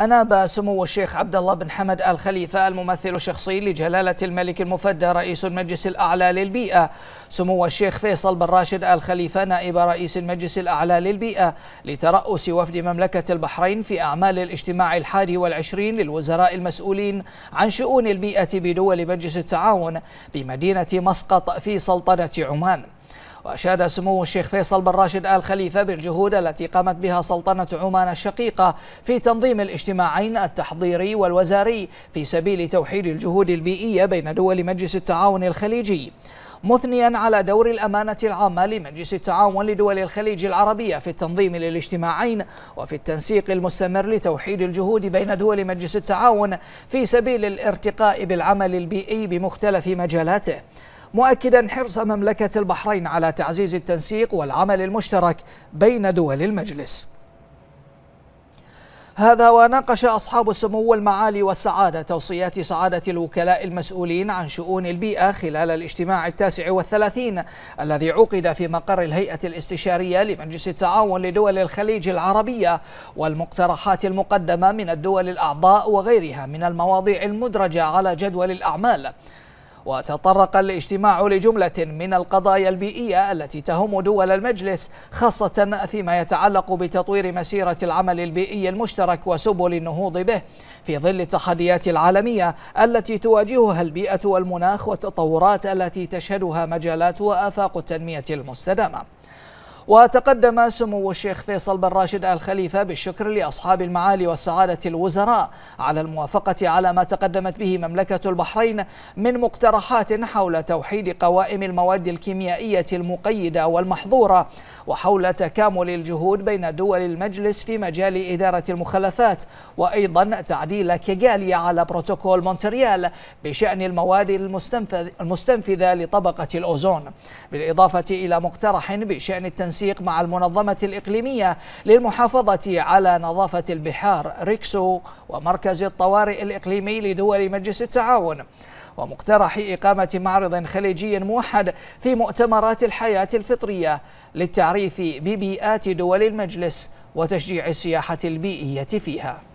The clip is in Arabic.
أناب سمو الشيخ عبد الله بن حمد آل خليفة الممثل الشخصي لجلالة الملك المفدى رئيس المجلس الأعلى للبيئة سمو الشيخ فيصل بن راشد آل خليفة نائب رئيس المجلس الأعلى للبيئة لترأس وفد مملكة البحرين في أعمال الاجتماع الحادي والعشرين للوزراء المسؤولين عن شؤون البيئة بدول مجلس التعاون بمدينة مسقط في سلطنة عمان وأشاد سمو الشيخ فيصل بن راشد آل خليفة بالجهود التي قامت بها سلطنة عمان الشقيقة في تنظيم الاجتماعين التحضيري والوزاري في سبيل توحيد الجهود البيئية بين دول مجلس التعاون الخليجي مثنيا على دور الأمانة العامة لمجلس التعاون لدول الخليج العربية في التنظيم للاجتماعين وفي التنسيق المستمر لتوحيد الجهود بين دول مجلس التعاون في سبيل الارتقاء بالعمل البيئي بمختلف مجالاته مؤكدا حرص مملكة البحرين على تعزيز التنسيق والعمل المشترك بين دول المجلس هذا وناقش أصحاب السمو المعالي والسعادة توصيات سعادة الوكلاء المسؤولين عن شؤون البيئة خلال الاجتماع التاسع والثلاثين الذي عقد في مقر الهيئة الاستشارية لمجلس التعاون لدول الخليج العربية والمقترحات المقدمة من الدول الأعضاء وغيرها من المواضيع المدرجة على جدول الأعمال وتطرق الاجتماع لجملة من القضايا البيئية التي تهم دول المجلس خاصة فيما يتعلق بتطوير مسيرة العمل البيئي المشترك وسبل النهوض به في ظل التحديات العالمية التي تواجهها البيئة والمناخ والتطورات التي تشهدها مجالات وآفاق التنمية المستدامة وتقدم سمو الشيخ فيصل بن راشد آل خليفة بالشكر لأصحاب المعالي والسعادة الوزراء على الموافقة على ما تقدمت به مملكة البحرين من مقترحات حول توحيد قوائم المواد الكيميائية المقيدة والمحظورة وحول تكامل الجهود بين دول المجلس في مجال إدارة المخلفات وأيضا تعديل كيغاليا على بروتوكول مونتريال بشأن المواد المستنفذة لطبقة الأوزون بالإضافة إلى مقترح بشأن التنسيق التنسيق مع المنظمة الإقليمية للمحافظة على نظافة البحار ريكسو ومركز الطوارئ الإقليمي لدول مجلس التعاون ومقترح إقامة معرض خليجي موحد في مؤتمرات الحياة الفطرية للتعريف ببيئات دول المجلس وتشجيع السياحة البيئية فيها